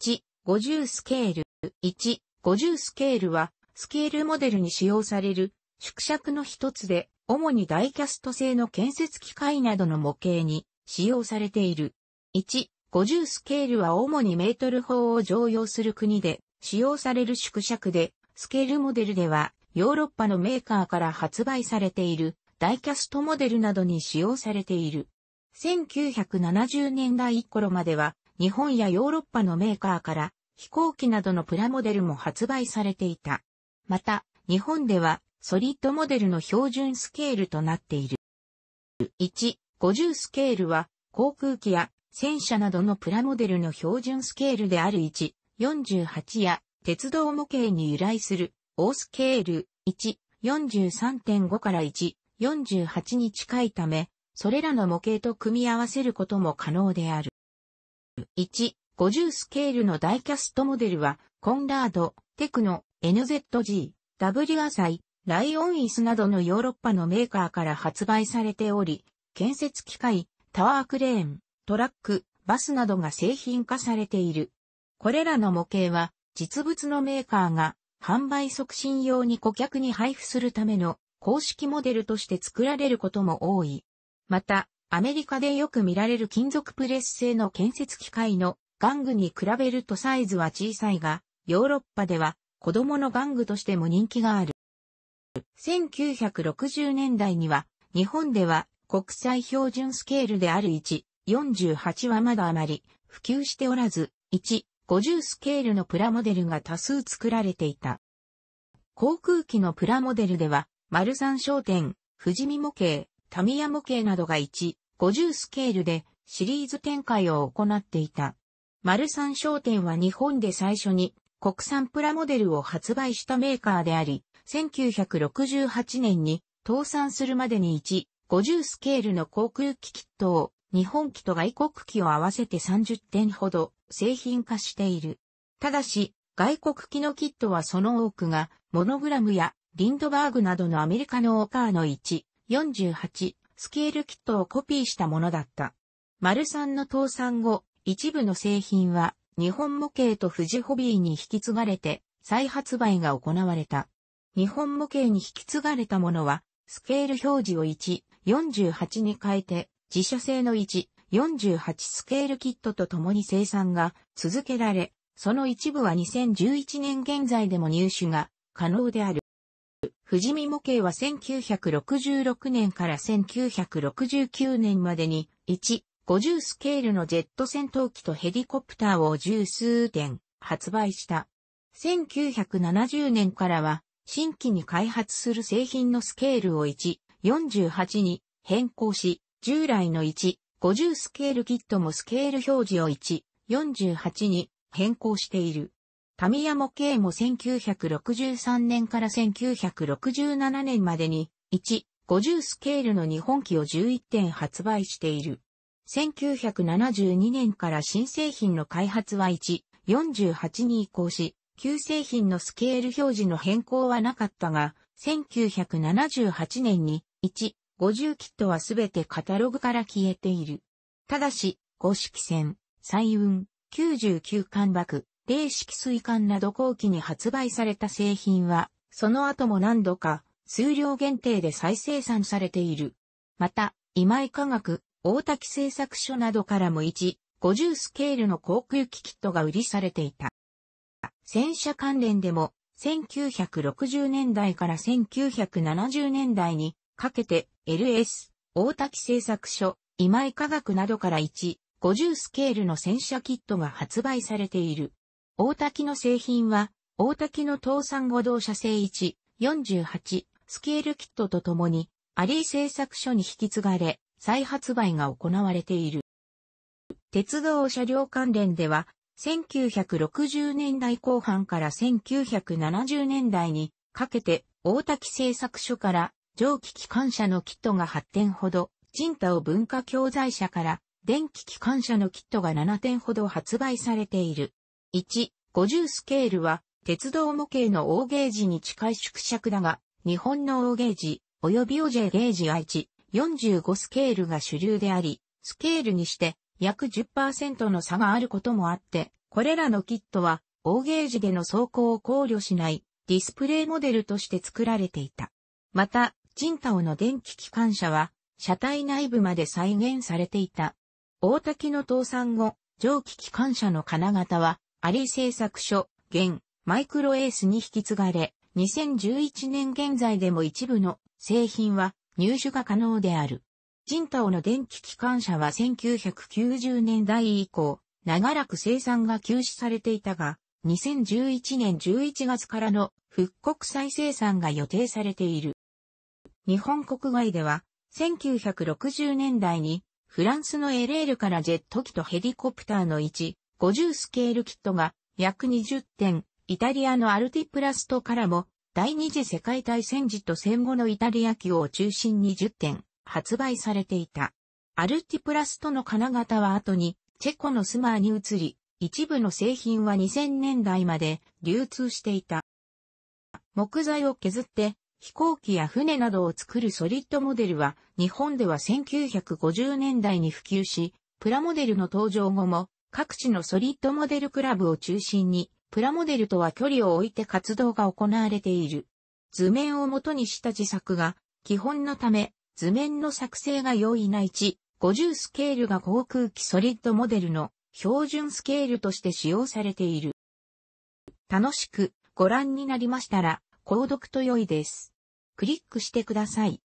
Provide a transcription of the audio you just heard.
1、50スケール。1、50スケールは、スケールモデルに使用される、縮尺の一つで、主にダイキャスト製の建設機械などの模型に使用されている。1、50スケールは主にメートル法を常用する国で使用される縮尺で、スケールモデルではヨーロッパのメーカーから発売されているダイキャストモデルなどに使用されている。1970年代頃までは日本やヨーロッパのメーカーから飛行機などのプラモデルも発売されていた。また、日本ではソリッドモデルの標準スケールとなっている。1、50スケールは航空機や戦車などのプラモデルの標準スケールである1、48や鉄道模型に由来する大スケール1、43.5から1、48に近いため、それらの模型と組み合わせることも可能である。1、50スケールのダイキャストモデルは、コンラード、テクノ、NZG、W アサイ、ライオン椅子などのヨーロッパのメーカーから発売されており、建設機械、タワークレーン、トラック、バスなどが製品化されている。これらの模型は、実物のメーカーが販売促進用に顧客に配布するための公式モデルとして作られることも多い。また、アメリカでよく見られる金属プレス製の建設機械の玩具に比べるとサイズは小さいが、ヨーロッパでは子供の玩具としても人気がある。1960年代には、日本では国際標準スケールである1、48はまだあまり普及しておらず、1、50スケールのプラモデルが多数作られていた。航空機のプラモデルでは、丸山商店、富士見模型、タミヤ模型などが1、50スケールでシリーズ展開を行っていた。丸三商店は日本で最初に国産プラモデルを発売したメーカーであり、1968年に倒産するまでに1、50スケールの航空機キットを日本機と外国機を合わせて30点ほど製品化している。ただし、外国機のキットはその多くがモノグラムやリンドバーグなどのアメリカのオーカーの1、48スケールキットをコピーしたものだった。丸んの倒産後、一部の製品は日本模型と富士ホビーに引き継がれて再発売が行われた。日本模型に引き継がれたものは、スケール表示を1、48に変えて、自社製の1、48スケールキットと共に生産が続けられ、その一部は2011年現在でも入手が可能である。富士見模型は1966年から1969年までに、1、50スケールのジェット戦闘機とヘリコプターを十数点発売した。1970年からは、新規に開発する製品のスケールを1、48に変更し、従来の1、50スケールキットもスケール表示を1、48に変更している。タミヤモケも1963年から1967年までに1、50スケールの日本機を11点発売している。1972年から新製品の開発は1、48に移行し、旧製品のスケール表示の変更はなかったが、1978年に1、50キットはすべてカタログから消えている。ただし、五式戦、彩運、99巻爆、定式水管など後期に発売された製品は、その後も何度か、数量限定で再生産されている。また、今井科学、大滝製作所などからも1、50スケールの航空機キットが売りされていた。戦車関連でも、1960年代から1970年代にかけて LS、大滝製作所、今井科学などから1、50スケールの戦車キットが発売されている。大滝の製品は、大滝の倒産後同社製1、48、スケールキットとともに、アリー製作所に引き継がれ、再発売が行われている。鉄道車両関連では、1960年代後半から1970年代にかけて、大滝製作所から蒸気機関車のキットが8点ほど、チンタオ文化教材社から電気機関車のキットが7点ほど発売されている。1、50スケールは、鉄道模型の大ゲージに近い縮尺だが、日本の大ゲージ、及びオジェゲージ I1、45スケールが主流であり、スケールにして約10%の差があることもあって、これらのキットは、大ゲージでの走行を考慮しないディスプレイモデルとして作られていた。また、ジンタオの電気機関車は、車体内部まで再現されていた。大滝の倒産後、蒸気機関車の金型は、アリ製作所、現、マイクロエースに引き継がれ、2011年現在でも一部の製品は入手が可能である。ジンタオの電気機関車は1990年代以降、長らく生産が休止されていたが、2011年11月からの復刻再生産が予定されている。日本国外では、1960年代にフランスのエレールからジェット機とヘリコプターの置。50スケールキットが約20点、イタリアのアルティプラストからも、第二次世界大戦時と戦後のイタリア機を中心に10点発売されていた。アルティプラストの金型は後にチェコのスマーに移り、一部の製品は2000年代まで流通していた。木材を削って飛行機や船などを作るソリッドモデルは日本では1950年代に普及し、プラモデルの登場後も各地のソリッドモデルクラブを中心に、プラモデルとは距離を置いて活動が行われている。図面を元にした自作が、基本のため、図面の作成が容易な位置、50スケールが航空機ソリッドモデルの標準スケールとして使用されている。楽しくご覧になりましたら、購読と良いです。クリックしてください。